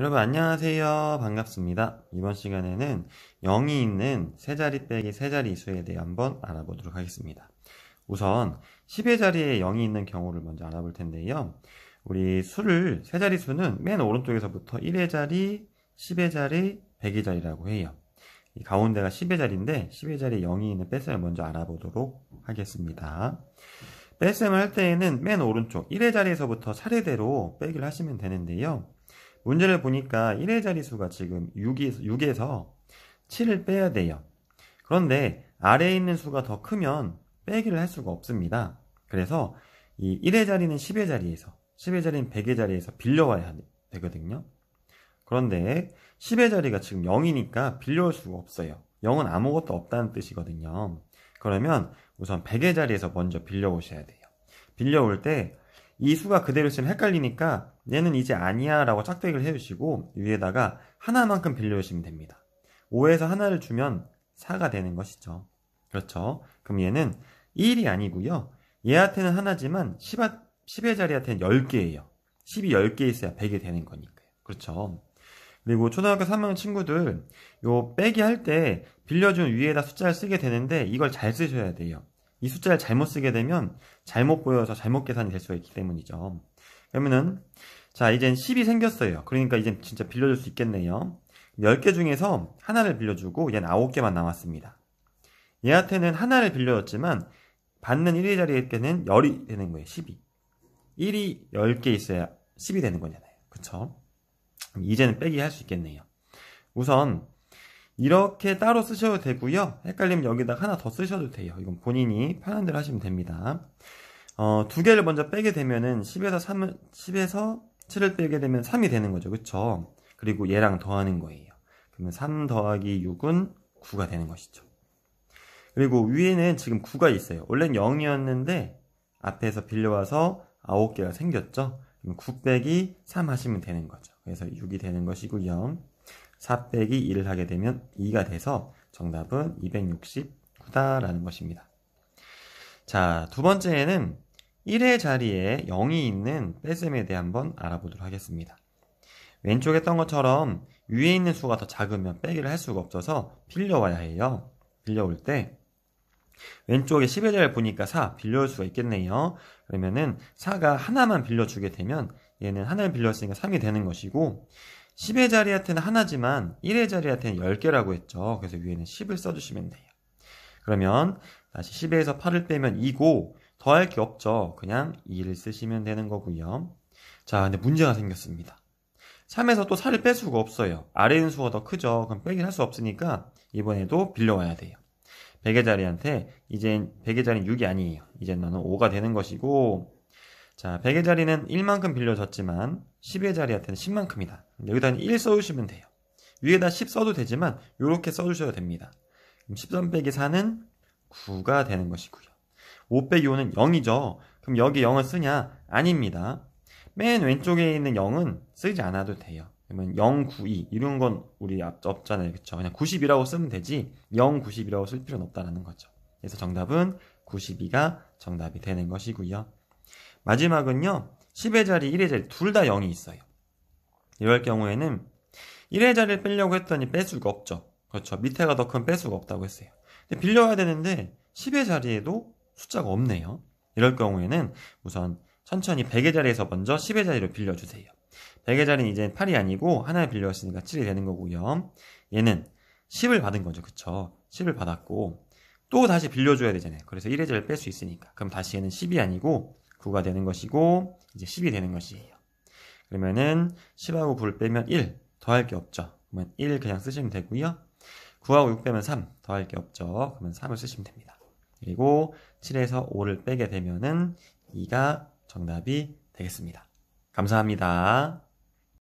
여러분 안녕하세요. 반갑습니다. 이번 시간에는 0이 있는 세 자리 빼기 세 자리 수에 대해 한번 알아보도록 하겠습니다. 우선 10의 자리에 0이 있는 경우를 먼저 알아볼 텐데요. 우리 수를 세 자리 수는 맨 오른쪽에서부터 1의 자리, 10의 자리, 100의 자리라고 해요. 이 가운데가 10의 자리인데 10의 자리에 0이 있는 뺄셈을 먼저 알아보도록 하겠습니다. 뺄셈을 할 때에는 맨 오른쪽 1의 자리에서부터 차례대로 빼기를 하시면 되는데요. 문제를 보니까 1의 자리수가 지금 6에서, 6에서 7을 빼야 돼요. 그런데 아래에 있는 수가 더 크면 빼기를 할 수가 없습니다. 그래서 이 1의 자리는 10의 자리에서, 10의 자리는 100의 자리에서 빌려와야 되거든요. 그런데 10의 자리가 지금 0이니까 빌려올 수가 없어요. 0은 아무것도 없다는 뜻이거든요. 그러면 우선 100의 자리에서 먼저 빌려오셔야 돼요. 빌려올 때이 수가 그대로 있으면 헷갈리니까 얘는 이제 아니야 라고 짝대기를 해주시고 위에다가 하나만큼 빌려주시면 됩니다. 5에서 하나를 주면 4가 되는 것이죠. 그렇죠. 그럼 얘는 1이 아니고요. 얘한테는 하나지만 10, 의 자리한테는 10개예요. 10이 10개 있어야 100이 되는 거니까요. 그렇죠. 그리고 초등학교 3학년 친구들 요 빼기 할 때 빌려준 위에다 숫자를 쓰게 되는데 이걸 잘 쓰셔야 돼요. 이 숫자를 잘못 쓰게 되면 잘못 보여서 잘못 계산이 될 수가 있기 때문이죠. 그러면은 자 이젠 10이 생겼어요. 그러니까 이젠 진짜 빌려줄 수 있겠네요. 10개 중에서 하나를 빌려주고 얘 9개만 남았습니다. 얘한테는 하나를 빌려줬지만 받는 1의 자리에는 10이 되는 거예요. 12. 1이 10개 있어야 10이 되는 거잖아요. 그쵸? 이제는 빼기 할 수 있겠네요. 우선 이렇게 따로 쓰셔도 되고요. 헷갈리면 여기다 하나 더 쓰셔도 돼요. 이건 본인이 편한 대로 하시면 됩니다. 어, 두 개를 먼저 빼게 되면은 10에서 3 10에서 7을 빼게 되면 3이 되는 거죠. 그렇죠? 그리고 얘랑 더하는 거예요. 그러면 3 더하기 6은 9가 되는 것이죠. 그리고 위에는 지금 9가 있어요. 원래는 0이었는데 앞에서 빌려와서 9개가 생겼죠. 9 빼기 3 하시면 되는 거죠. 그래서 6이 되는 것이고요. 4 빼기 2를 하게 되면 2가 돼서 정답은 269다라는 것입니다. 자, 두 번째에는 1의 자리에 0이 있는 뺄셈에 대해 한번 알아보도록 하겠습니다. 왼쪽에 했던 것처럼 위에 있는 수가 더 작으면 빼기를 할 수가 없어서 빌려와야 해요. 빌려올 때 왼쪽에 10에 대해 보니까 4 빌려올 수가 있겠네요. 그러면은 4가 하나만 빌려주게 되면 얘는 하나를 빌려왔으니까 3이 되는 것이고 10의 자리한테는 하나지만 1의 자리한테는 10개라고 했죠. 그래서 위에는 10을 써주시면 돼요. 그러면 다시 10에서 8을 빼면 2고 더할 게 없죠. 그냥 2를 쓰시면 되는 거고요. 자, 근데 문제가 생겼습니다. 3에서 또 4를 뺄 수가 없어요. 아래는 수가 더 크죠. 그럼 빼긴 할수 없으니까 이번에도 빌려와야 돼요. 100의 자리한테 이젠 100의 자리는 6이 아니에요. 이젠 너는 5가 되는 것이고 자 100의 자리는 1만큼 빌려졌지만 10의 자리한테는 10만큼이다. 여기다 1 써주시면 돼요. 위에다 10 써도 되지만 이렇게 써주셔도 됩니다. 13 빼기 4는 9가 되는 것이고요. 5 빼기 5는 0이죠. 그럼 여기 0을 쓰냐? 아닙니다. 맨 왼쪽에 있는 0은 쓰지 않아도 돼요. 그러면 092 이런 건 우리 아, 없잖아요. 그렇 그냥 90이라고 쓰면 되지 0 9 0이라고쓸 필요는 없다는 거죠. 그래서 정답은 92가 정답이 되는 것이고요. 마지막은요. 10의 자리, 1의 자리 둘 다 0이 있어요. 이럴 경우에는 1의 자리를 빼려고 했더니 뺄 수가 없죠. 그렇죠. 밑에가 더 큰 뺄 수가 없다고 했어요. 근데 빌려야 되는데 10의 자리에도 숫자가 없네요. 이럴 경우에는 우선 천천히 100의 자리에서 먼저 10의 자리로 빌려주세요. 100의 자리는 이제 8이 아니고 하나를 빌려왔으니까 7이 되는 거고요. 얘는 10을 받은 거죠. 그쵸? 10을 받았고 또 다시 빌려줘야 되잖아요. 그래서 1의 자리를 뺄 수 있으니까. 그럼 다시 얘는 10이 아니고 9가 되는 것이고 이제 10이 되는 것이에요. 그러면은 10하고 9를 빼면 1 더할 게 없죠. 그러면 1 그냥 쓰시면 되고요. 9하고 6 빼면 3 더할 게 없죠. 그러면 3을 쓰시면 됩니다. 그리고 7에서 5를 빼게 되면은 2가 정답이 되겠습니다. 감사합니다.